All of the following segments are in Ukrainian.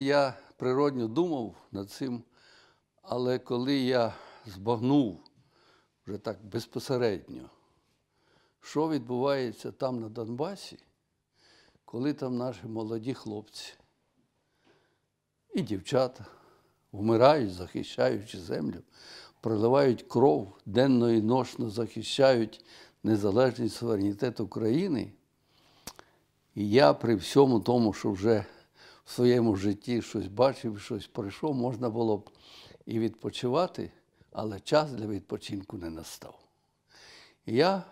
Я природньо думав над цим, але коли я збагнув вже так безпосередньо, що відбувається там на Донбасі, коли там наші молоді хлопці і дівчата вмирають, захищаючи землю, проливають кров, денно і ношно захищають незалежність суверенітет України. І я при всьому тому, що вже в своєму житті щось бачив, щось пройшов, можна було б і відпочивати, але час для відпочинку не настав. я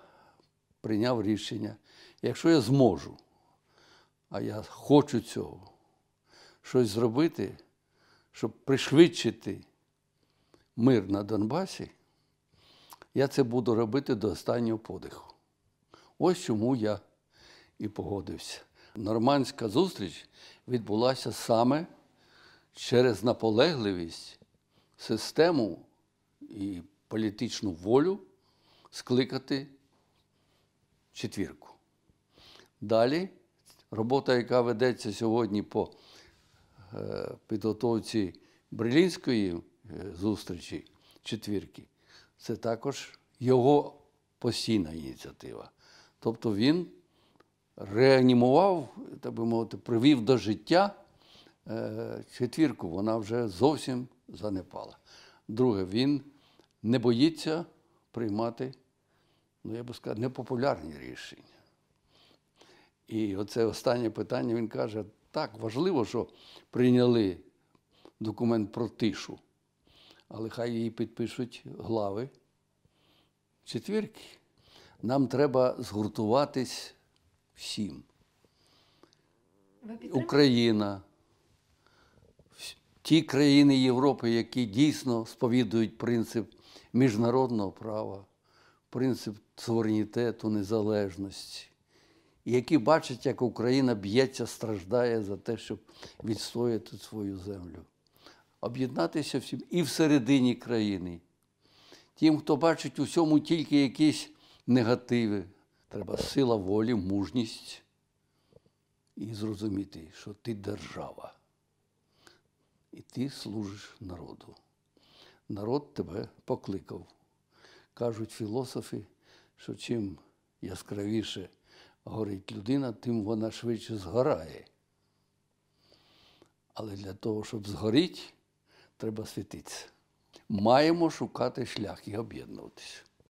прийняв рішення, якщо я зможу, а я хочу цього, щось зробити, щоб пришвидшити мир на Донбасі, я це буду робити до останнього подиху. Ось чому я і погодився. Нормандська зустріч відбулася саме через наполегливість, систему і політичну волю скликати четвірку. Далі робота, яка ведеться сьогодні по е, підготовці Брилінської е, зустрічі четвірки, це також його постійна ініціатива. Тобто він реанімував, так би мовити, привів до життя е, четвірку, вона вже зовсім занепала. Друге, він не боїться приймати, ну я би сказав, непопулярні рішення. І оце останнє питання він каже: так, важливо, що прийняли документ про тишу, але хай її підпишуть глави четвірки. Нам треба згуртуватись всім. Україна, ті країни Європи, які дійсно сповідують принцип міжнародного права, принцип суверенітету, незалежності, які бачать, як Україна б'ється, страждає за те, щоб відстояти свою землю. Об'єднатися всім і всередині країни. Тим, хто бачить у всьому тільки якісь негативи. Треба сила волі, мужність і зрозуміти, що ти держава. І ти служиш народу. Народ тебе покликав. Кажуть філософи, що чим яскравіше горить людина, тим вона швидше згорає. Але для того, щоб згоріти, треба світитися. Маємо шукати шлях і об'єднуватися.